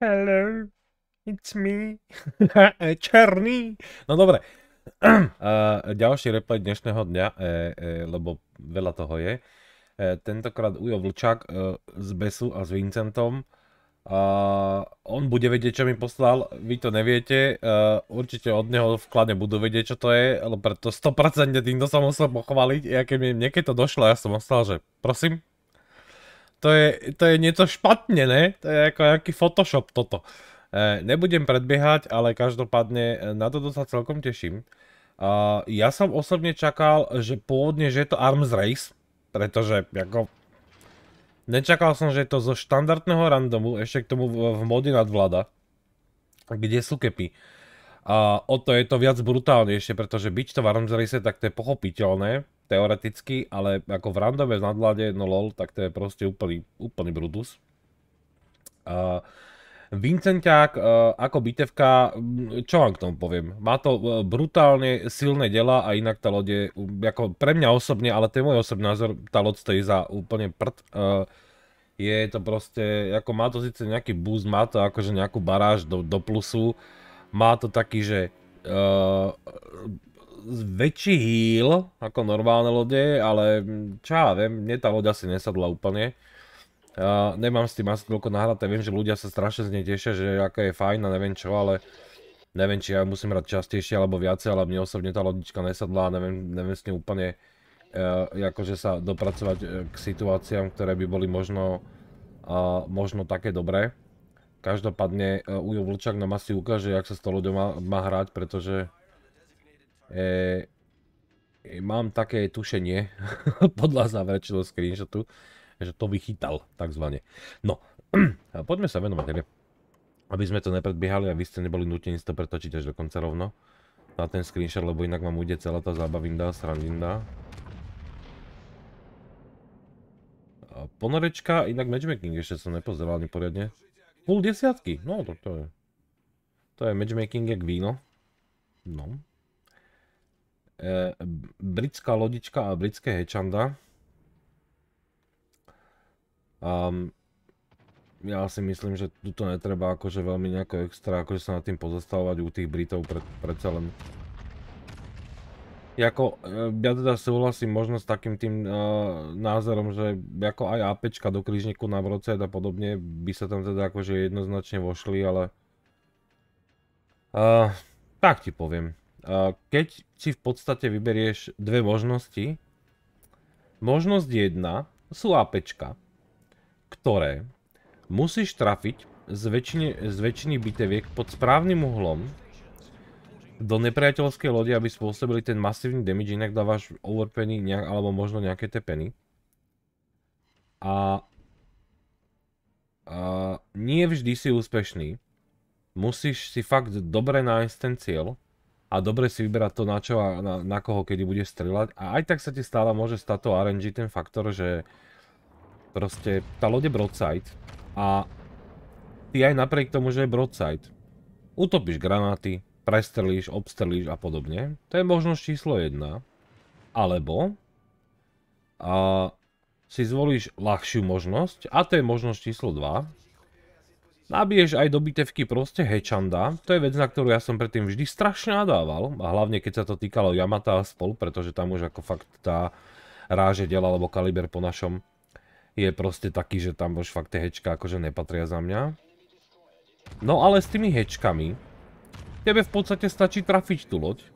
Hello, it's me, Černý. No dobre, uh, ďalší replay dnešného dňa, eh, eh, lebo veľa toho je. Eh, tentokrát Ujo Vlčák eh, z Besu a s Vincentom. Uh, on bude vedieť, čo mi poslal, vy to neviete, uh, určite od neho v klane budú vedieť, čo to je, ale preto 100% týmto som musel pochváliť, ja keď mi niekedy to došlo, ja som ostal, že prosím, to je, to je niečo špatne, ne? To je ako nejaký Photoshop toto. E, nebudem predbiehať, ale každopádne e, na toto sa celkom teším. E, ja som osobne čakal, že pôvodne, že je to Arms Race, pretože ako Nečakal som, že je to zo štandardného randomu, ešte k tomu v, v mode nadvláda, kde sú kepy. A o to je to viac brutálnejšie, pretože byť to v Arms Race, tak to je pochopiteľné teoreticky, ale ako v randome v nadlade, no lol, tak to je proste úplný, úplný brutus. Uh, Vincenťák uh, ako bitevka, čo vám k tomu poviem? Má to uh, brutálne silné dela a inak tá lode, ako pre mňa osobne, ale to je môj osobný názor, tá loď stojí za úplne prd. Uh, je to proste, ako má to síce nejaký boost, má to akože nejakú baráž do, do plusu, má to taký, že väčší hýl ako normálne lode, ale mm, čo ja viem, mne tá loď asi nesadla úplne. nemám s tým asi toľko nahraté, viem, že ľudia sa strašne z nej tešia, že aká je fajn a neviem čo, ale neviem, či ja musím hrať častejšie alebo viacej, ale mne osobne tá lodička nesadla a neviem, s ňou úplne e, akože sa dopracovať e, k situáciám, ktoré by boli možno, možno také dobré. Každopádne e, Ujo Vlčák nám asi ukáže, jak sa s tou ľuďom má hrať, pretože E, e, mám také tušenie, podľa záverečného screenshotu, že to vychytal, takzvané. No, poďme sa venovať Aby sme to nepredbiehali a vy ste neboli nutení si to pretočiť až dokonca rovno. Na ten screenshot, lebo inak vám ujde celá tá zábavinda, srandinda. Ponorečka, inak matchmaking ešte som nepozeral ani poriadne. desiatky, no to, to je. To je matchmaking jak víno. No. E, britská lodička a britské hečanda. Um, ja si myslím, že tuto netreba akože veľmi nejako extra akože sa nad tým pozastavovať u tých Britov predsa len. Jako, e, ja teda súhlasím možno s takým tým uh, názorom, že ako aj APčka do križníku na vroce a podobne by sa tam teda akože jednoznačne vošli, ale... Uh, tak ti poviem. Eh, keď si v podstate vyberieš dve možnosti, možnosť jedna sú APčka, ktoré musíš trafiť z väčšiny, z väčšiny biteviek pod správnym uhlom do nepriateľskej lode, aby spôsobili ten masívny damage, inak dávaš overpeny nejak, alebo možno nejaké tepeny. A, a nie vždy si úspešný. Musíš si fakt dobre nájsť ten cieľ a dobre si vyberať to, na čo a na, na koho kedy bude strieľať. A aj tak sa ti stále môže stať to RNG, ten faktor, že proste tá loď je broadside a ty aj napriek tomu, že je broadside, utopíš granáty, prestrelíš, obstrelíš a podobne. To je možnosť číslo 1. Alebo a, si zvolíš ľahšiu možnosť a to je možnosť číslo 2 Nabiješ aj do bitevky proste hečanda, to je vec, na ktorú ja som predtým vždy strašne nadával, a hlavne keď sa to týkalo Yamata a spol, pretože tam už ako fakt tá diela alebo kaliber po našom je proste taký, že tam už fakt tie hečka akože nepatria za mňa. No ale s tými hečkami, tebe v podstate stačí trafiť tú loď,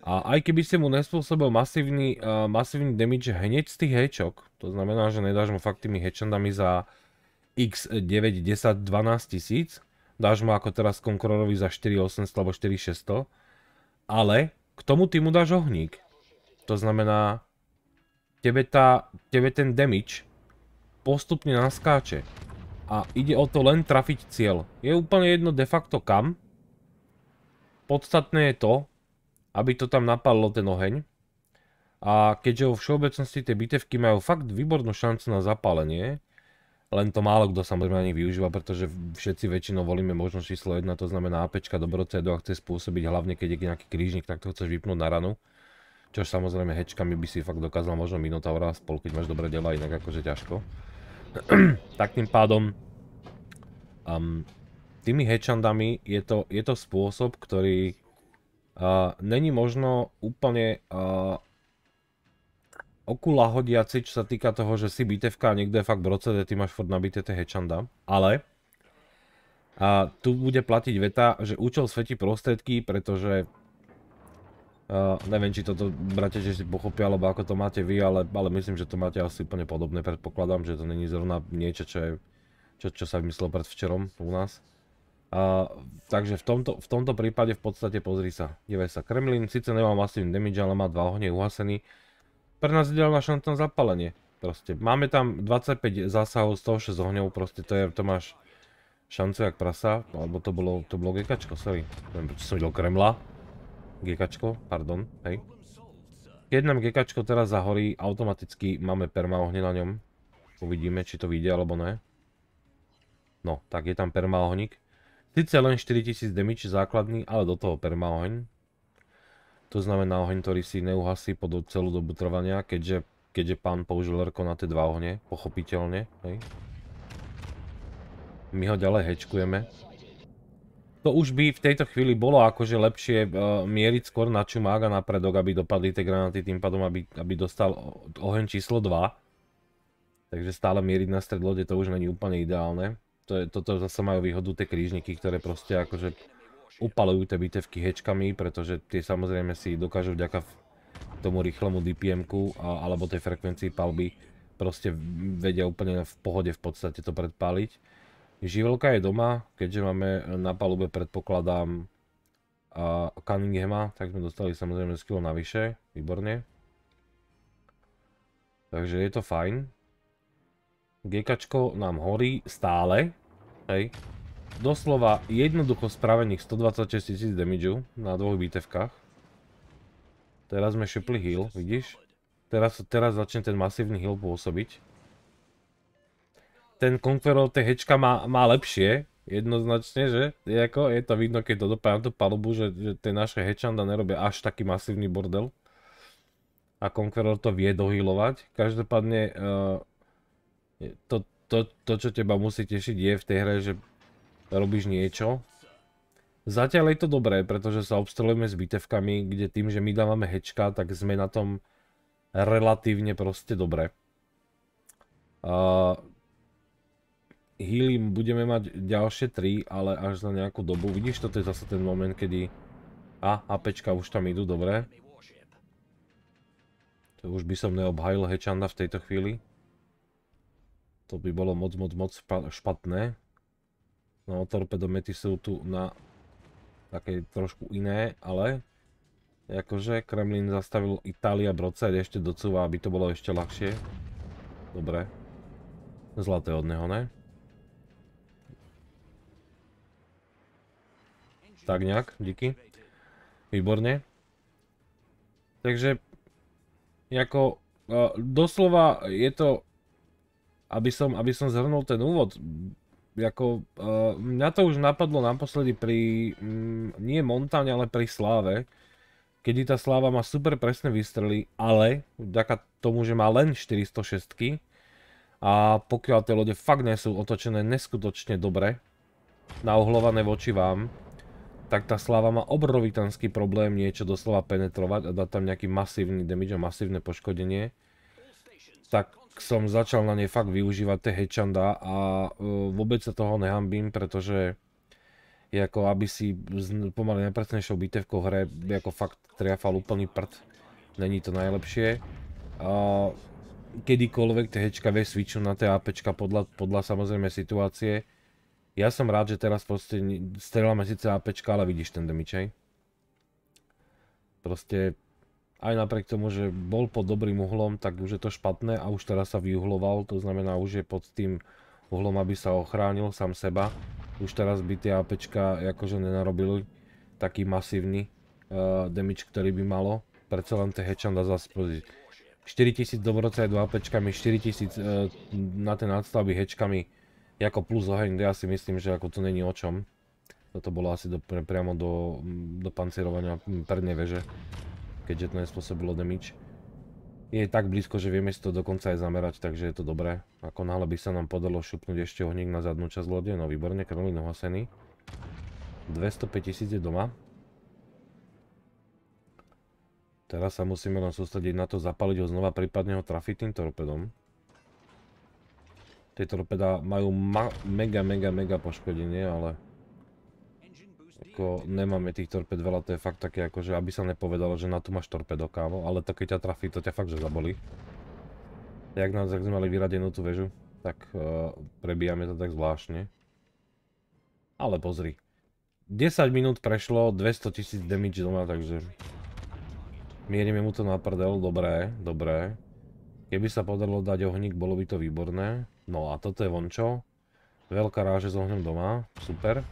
a aj keby si mu nespôsobil masívny, eh, damage hneď z tých hečok, to znamená, že nedáš mu fakt tými hečandami za X9 10 12 tisíc, dáš mu ako teraz Conquerorovi za 4800 alebo 4600, ale k tomu ty mu dáš ohník. To znamená, tebe, tá, tebe ten damage postupne naskáče. A ide o to len trafiť cieľ. Je úplne jedno de facto kam. Podstatné je to, aby to tam napadlo ten oheň. A keďže vo všeobecnosti tie bitevky majú fakt výbornú šancu na zapálenie, len to málo kto samozrejme nich využíva, pretože všetci väčšinou volíme možnosť číslo 1, to znamená AP, dobrocedo a chce spôsobiť hlavne, keď je nejaký krížnik, tak to chceš vypnúť na ranu. Čož samozrejme hečkami by si fakt dokázal možno Minotaura spol, keď máš dobré dela, inak akože ťažko. tak tým pádom um, tými hečandami je to, je to spôsob, ktorý uh, není možno úplne uh, okula hodiaci, čo sa týka toho, že si bitevka a niekto je fakt brocede, ty máš furt nabité tie hečanda. Ale a tu bude platiť veta, že účel svetí prostriedky, pretože uh, neviem, či toto brate si pochopia, alebo ako to máte vy, ale, ale myslím, že to máte asi úplne podobné, predpokladám, že to není zrovna niečo, čo, je, čo, čo sa vymyslelo pred včerom u nás. takže v tomto, v tomto prípade v podstate pozri sa, divaj sa, Kremlin síce nemá masívny damage, ale má dva ohne uhasený, pre nás ideálna šanca na zapálenie. Proste, máme tam 25 zásahov, 106 ohňov, proste to je, to máš šancu jak prasa, no, alebo to bolo, to bolo GKčko, sorry. Neviem, prečo som videl Kremla. GKčko, pardon, hej. Keď nám GKčko teraz zahorí, automaticky máme perma ohne na ňom. Uvidíme, či to vyjde, alebo ne. No, tak je tam perma ohník. Sice len 4000 damage základný, ale do toho perma ohň, to znamená oheň, ktorý si neuhasí po celú dobu trvania, keďže, keďže pán použil lerko na tie dva ohne, pochopiteľne, hej. My ho ďalej hečkujeme. To už by v tejto chvíli bolo akože lepšie uh, mieriť skôr na čumága na predok, aby dopadli tie granáty tým pádom, aby, aby dostal oheň číslo 2. Takže stále mieriť na stred lode to už není úplne ideálne. To je, toto zase majú výhodu tie krížniky, ktoré proste akože upalujú tie bitevky hečkami, pretože tie samozrejme si dokážu vďaka tomu rýchlemu DPM-ku alebo tej frekvencii palby proste vedia úplne v pohode v podstate to predpáliť. Živelka je doma, keďže máme na palube predpokladám Cunninghama, tak sme dostali samozrejme skill navyše, výborne. Takže je to fajn. GK nám horí stále, hej, doslova jednoducho spravených 126 tisíc damage na dvoch bitevkách. Teraz sme šepli heal, vidíš? Teraz, teraz začne ten masívny heal pôsobiť. Ten Conqueror hečka má, má lepšie, jednoznačne, že? Je, ako, je to vidno, keď to dopadne na tú palubu, že, že tie naše hečanda nerobia až taký masívny bordel. A Conqueror to vie dohýlovať. Každopádne, uh, to, to, to, čo teba musí tešiť je v tej hre, že robíš niečo. Zatiaľ je to dobré, pretože sa obstrelujeme s bitevkami, kde tým, že my dávame hečka, tak sme na tom relatívne proste dobré. healy budeme mať ďalšie 3, ale až za nejakú dobu. Vidíš, toto je zase ten moment, kedy... A, APčka už tam idú, dobre. To už by som neobhajil Hečanda v tejto chvíli. To by bolo moc, moc, moc špatné. No torpedomety sú tu na také trošku iné, ale akože Kremlin zastavil Itália Brocer, ešte docúva, aby to bolo ešte ľahšie. Dobre. Zlaté od neho, ne? Tak nejak, díky. Výborne. Takže, ako, e, doslova je to, aby som, aby som zhrnul ten úvod, ako, uh, mňa to už napadlo naposledy pri, mm, nie Montane, ale pri Sláve, kedy tá Sláva má super presné výstrely, ale vďaka tomu, že má len 406 a pokiaľ tie lode fakt nie sú otočené neskutočne dobre, naohlované voči vám, tak tá Sláva má obrovitanský problém niečo doslova penetrovať a dá tam nejaký masívny damage a masívne poškodenie, tak som začal na nej fakt využívať tie hečanda a e, vôbec sa toho nehambím, pretože je ako aby si pomaly najpracnejšou bitevkou hre ako fakt triafal úplný prd. Není to najlepšie. kedykoľvek tie hečka vie switchnúť na tie APčka podľa, podľa samozrejme situácie. Ja som rád, že teraz proste streláme síce APčka, ale vidíš ten damage, hej? Proste aj napriek tomu, že bol pod dobrým uhlom, tak už je to špatné a už teraz sa vyuhloval, to znamená už je pod tým uhlom, aby sa ochránil sám seba. Už teraz by tie APčka akože nenarobili taký masívny uh, damage, ktorý by malo. Preto len tie headshot dá zase 4000 dobroce aj 2 APčkami, 4000 uh, na ten nadstavby hečkami ako plus oheň, ja si myslím, že ako to není o čom. Toto bolo asi do, priamo do, mm, do pancirovania mm, prednej veže keďže to nespôsobilo damage. Je tak blízko, že vieme si to dokonca aj zamerať, takže je to dobré. Ako náhle by sa nám podalo šupnúť ešte ohník na zadnú časť lode, no výborne, krvný nohasený. 205 tisíc je doma. Teraz sa musíme len sústrediť na to, zapaliť ho znova, prípadne ho trafiť tým torpedom. Tie torpeda majú mega, mega, mega poškodenie, ale ako nemáme tých torped veľa, to je fakt také ako, že aby sa nepovedalo, že na tu máš torpedo, kámo, ale to keď ťa trafí, to ťa fakt, že zabolí. Jak nás, ak sme mali vyradenú tú väžu, tak uh, e, prebijame to tak zvláštne. Ale pozri. 10 minút prešlo, 200 tisíc damage doma, takže... Mierime mu to na prdel, dobré, dobré. Keby sa podarilo dať ohník, bolo by to výborné. No a toto je vončo. Veľká ráže s ohňom doma, super.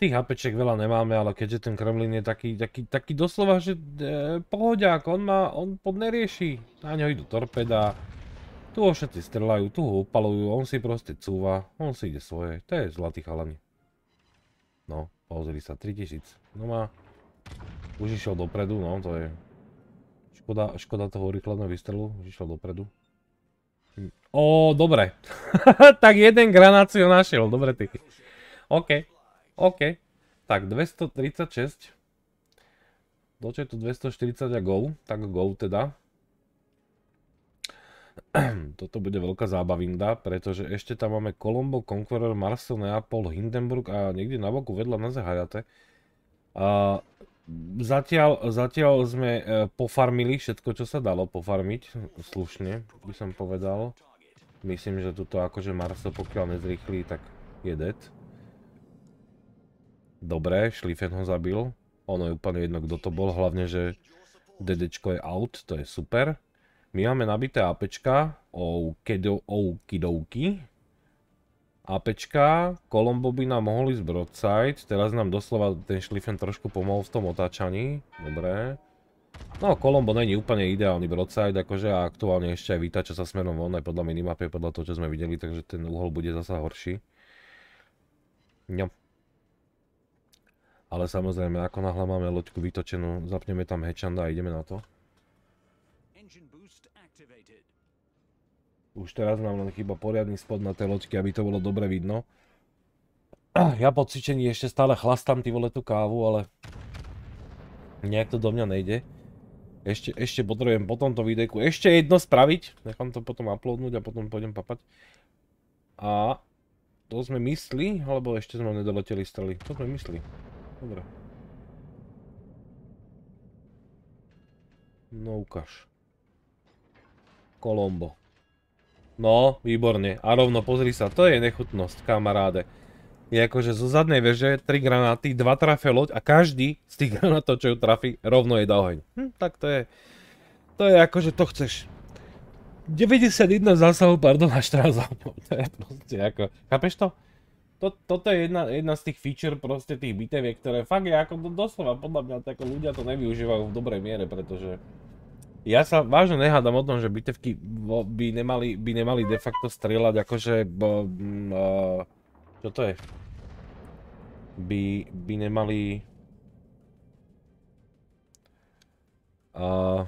Tých hapeček veľa nemáme, ale keďže ten Kremlin je taký, taký, taký doslova, že e, pohodiak, on má, on pod nerieši. Na ňo idú torpeda, tu ho všetci strelajú, tu ho upalujú, on si proste cúva, on si ide svoje, to je zlatý chalani. No, pozri sa, 3000, no má, už išiel dopredu, no to je, škoda, škoda toho rýchleného vystrelu, už išiel dopredu. Hm, ó, dobre. tak jeden granát si ho našiel, dobre ty. OK. OK. Tak, 236. tu 240 a go. Tak go teda. Toto bude veľká zábavinda, pretože ešte tam máme Colombo, Conqueror, Marcel, Neapol, Hindenburg a niekde na boku vedľa na je A zatiaľ, zatiaľ sme e, pofarmili všetko, čo sa dalo pofarmiť, slušne by som povedal. Myslím, že tuto akože Marcel pokiaľ nezrýchlí, tak je dead. Dobre, Schlieffen ho zabil. Ono je úplne jedno, kto to bol. Hlavne, že dedečko je out, to je super. My máme nabité APčka, okidoki. APčka, Kolombo by nám mohol ísť broadside, teraz nám doslova ten šlifen trošku pomohol v tom otáčaní, dobre. No, Kolombo není úplne ideálny broadside, akože aktuálne ešte aj vytáča sa smerom von, aj podľa minimapy, podľa toho, čo sme videli, takže ten uhol bude zasa horší. Ňop. Ale samozrejme, ako náhle máme loďku vytočenú, zapneme tam hečanda a ideme na to. Už teraz nám len chyba poriadny spod na tej loďky, aby to bolo dobre vidno. Ja po cvičení ešte stále chlastám ty vole tú kávu, ale... Nejak to do mňa nejde. Ešte, ešte potrebujem po tomto videjku ešte jedno spraviť. Nechám to potom uploadnúť a potom pôjdem papať. A... To sme mysli, alebo ešte sme nedoleteli strely. To sme mysli. Dobre. No ukáž. Kolombo. No, výborne. A rovno, pozri sa, to je nechutnosť, kamaráde. Je akože zo zadnej veže 3 granáty, 2 trafe loď a každý z tých granátov, čo ju trafi, rovno je na oheň. Hm, tak to je... To je akože, to chceš. 91 zásahu, pardon, až teraz zápov. To je proste ako... Chápeš to? to, toto je jedna, jedna z tých feature proste tých bitevie, ktoré fakt je ako doslova, podľa mňa tak ľudia to nevyužívajú v dobrej miere, pretože ja sa vážne nehádam o tom, že bitevky by nemali, by nemali de facto strieľať akože, bo, uh, čo to je? By, by nemali... Uh,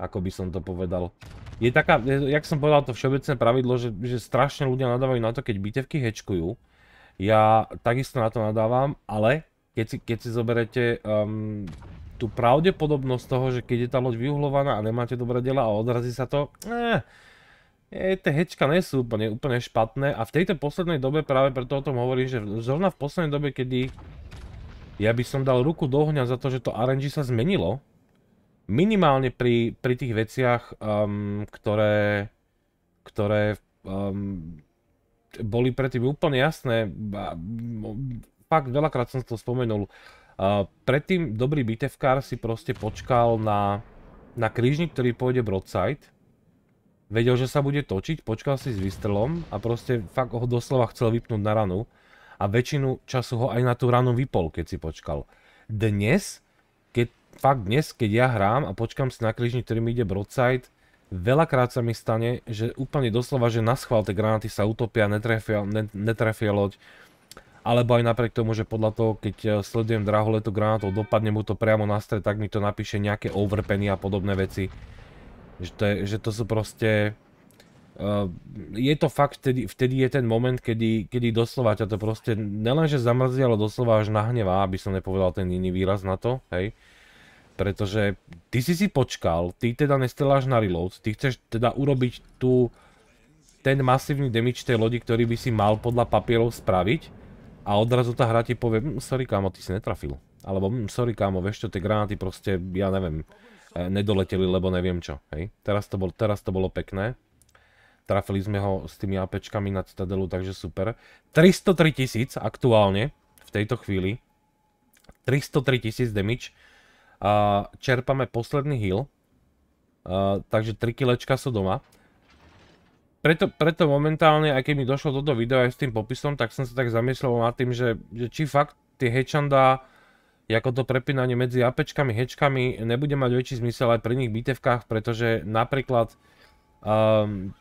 ako by som to povedal? je taká, jak som povedal, to všeobecné pravidlo, že, že strašne ľudia nadávajú na to, keď bitevky hečkujú. Ja takisto na to nadávam, ale keď si, keď si zoberete um, tú pravdepodobnosť toho, že keď je tá loď vyuhlovaná a nemáte dobré dela a odrazí sa to, eh, eh, tie hečka nie sú úplne, úplne špatné a v tejto poslednej dobe práve preto o tom hovorím, že zrovna v poslednej dobe, kedy ja by som dal ruku do ohňa za to, že to RNG sa zmenilo, minimálne pri, pri tých veciach, um, ktoré, ktoré um, boli predtým úplne jasné, fakt veľakrát som to spomenul, uh, predtým dobrý bitevkár si proste počkal na, na krížnik, ktorý pôjde broadside, vedel, že sa bude točiť, počkal si s výstrelom a proste fakt ho doslova chcel vypnúť na ranu a väčšinu času ho aj na tú ranu vypol, keď si počkal. Dnes fakt dnes, keď ja hrám a počkam si na križni, ktorý mi ide broadside, veľakrát sa mi stane, že úplne doslova, že na schvál tie granáty sa utopia, netrefia, netrefia loď. Alebo aj napriek tomu, že podľa toho, keď e, sledujem letu granátov, dopadne mu to priamo na stred, tak mi to napíše nejaké overpeny a podobné veci. Že to, je, že to sú proste... Uh, je to fakt, vtedy, vtedy je ten moment, kedy, kedy doslova ťa to proste nelenže zamrzí, ale doslova až nahnevá, aby som nepovedal ten iný výraz na to, hej. Uh, pretože ty si si počkal, ty teda nestreláš na reload, ty chceš teda urobiť tú, ten masívny damage tej lodi, ktorý by si mal podľa papierov spraviť a odrazu tá hra ti povie, hm, sorry kámo, ty si netrafil. Alebo hm, sorry kámo, vieš čo, tie granáty proste, ja neviem, e, nedoleteli, lebo neviem čo. Hej? Teraz, to bol, teraz to bolo pekné. Trafili sme ho s tými APčkami na Citadelu, takže super. 303 tisíc aktuálne, v tejto chvíli. 303 tisíc damage a čerpame posledný heal. takže tri kilečka sú doma. Preto, preto momentálne, aj keď mi došlo toto video aj s tým popisom, tak som sa tak zamyslel nad tým, že, že či fakt tie hečandá, ako to prepínanie medzi apečkami, hečkami, nebude mať väčší zmysel aj pri nich bitevkách, pretože napríklad um,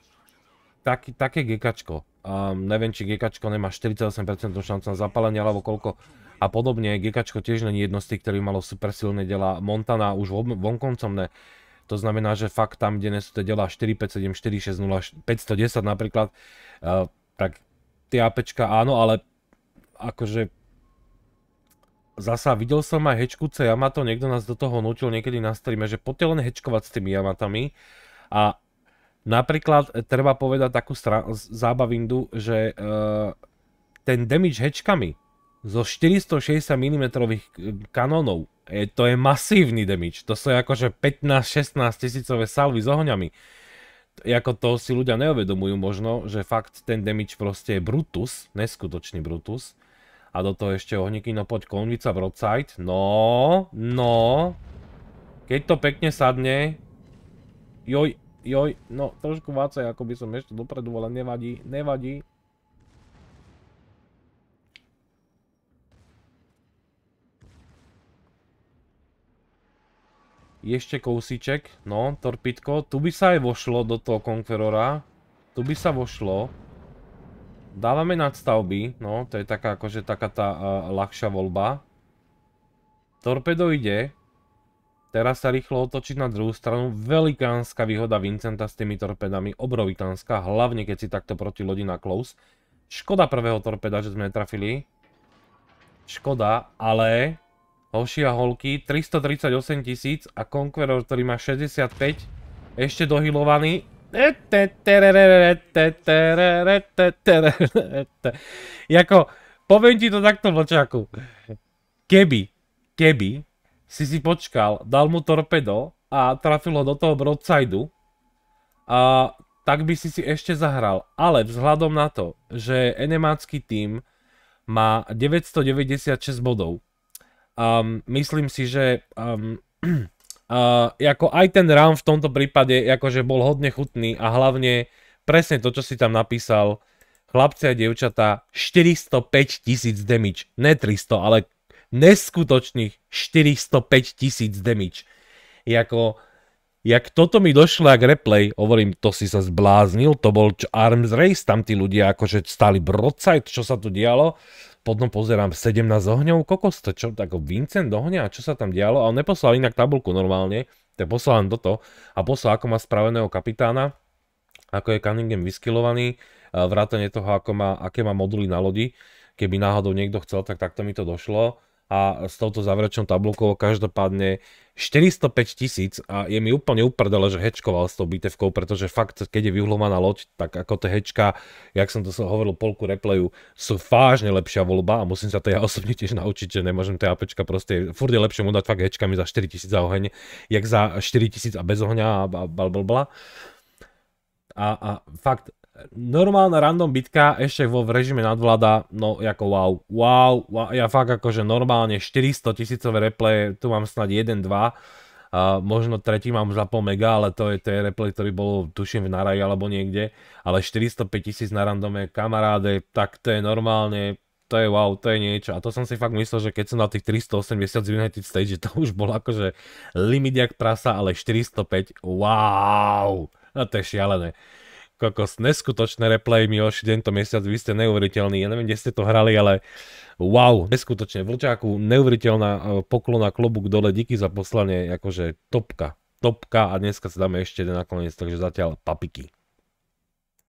také gekačko, um, neviem či gekačko nemá 48% šancu na zapálenie alebo koľko, a podobne. Gekačko tiež není jedno z tých, ktorý malo super silné dela. Montana už vonkoncom ne. To znamená, že fakt tam, kde sú tie dela 4, 5, 7, 4, 6, 0, 510 napríklad, uh, tak tie APčka áno, ale akože zasa videl som aj hečkúce Yamato, niekto nás do toho nutil niekedy na streame, že poďte len hečkovať s tými Yamatami a napríklad treba povedať takú zábavindu, že uh, ten damage hečkami zo 460 mm e, kanónov. E, to je masívny damage. To sú akože 15-16 tisícové salvy s ohňami. E, ako to si ľudia neuvedomujú možno, že fakt ten damage proste je Brutus, neskutočný Brutus. A do toho ešte ohníky, no poď konvica v roadside. No, no. Keď to pekne sadne. Joj, joj, no trošku vácej, ako by som ešte dopredu, ale nevadí, nevadí. Ešte kousíček, no, torpidko. Tu by sa aj vošlo do toho Conquerora. Tu by sa vošlo. Dávame nadstavby, no, to je taká akože taká tá uh, ľahšia voľba. Torpedo ide. Teraz sa rýchlo otočiť na druhú stranu. Velikánska výhoda Vincenta s tými torpedami. Obrovitánska, hlavne keď si takto proti lodi na close. Škoda prvého torpeda, že sme netrafili. Škoda, ale Hoši a holky, 338 tisíc a Conqueror, ktorý má 65, ešte dohylovaný. Jako, poviem ti to takto, vlčáku. Keby, keby si si počkal, dal mu torpedo a trafil ho do toho broadside-u, tak by si si ešte zahral. Ale vzhľadom na to, že enemácky tým má 996 bodov, Um, myslím si, že um, uh, ako aj ten rám v tomto prípade akože bol hodne chutný a hlavne presne to, čo si tam napísal, chlapci a dievčatá 405 tisíc damage, ne 300, ale neskutočných 405 tisíc damage. Jako, jak toto mi došlo jak replay, hovorím, to si sa zbláznil, to bol čo, Arms Race, tam tí ľudia akože stali brodsajt, čo sa tu dialo, potom pozerám 17 ohňov, kokos, to čo, ako Vincent ohňa, čo sa tam dialo, a on neposlal inak tabulku normálne, tak poslal len toto a poslal, ako má spraveného kapitána, ako je Cunningham vyskilovaný, vrátane toho, ako má, aké má moduly na lodi, keby náhodou niekto chcel, tak takto mi to došlo a s touto záverečnou tabulkou každopádne uh, 405 tisíc a je mi úplne uprdele, že hečkoval s tou bitevkou, pretože fakt, keď je vyhlovaná loď, tak ako tie hečka, jak som to sa hovoril polku replayu, sú vážne lepšia voľba a musím sa to ja osobne tiež naučiť, že nemôžem tie APčka proste, furt je lepšie mu dať fakt hečkami za 4 tisíc za oheň, jak za 4 tisíc a bez ohňa a bla A, a fakt, normálna random bitka ešte vo režime nadvláda, no ako wow, wow, wow ja fakt akože normálne 400 tisícové replay, tu mám snad 1-2, uh, možno tretí mám za pol mega, ale to je, to je replay, ktorý bol tuším v Naraji alebo niekde, ale 405 tisíc na randome kamaráde, tak to je normálne, to je wow, to je niečo. A to som si fakt myslel, že keď som na tých 380 z United že to už bol akože limit jak prasa, ale 405, wow, no to je šialené kokos, neskutočné replay, Miloš, tento mesiac, vy ste neuveriteľní, ja neviem, kde ste to hrali, ale wow, neskutočne, Vlčáku, neuveriteľná e, poklona, klobúk dole, díky za poslanie, akože topka, topka a dneska sa dáme ešte jeden nakoniec, takže zatiaľ papiky.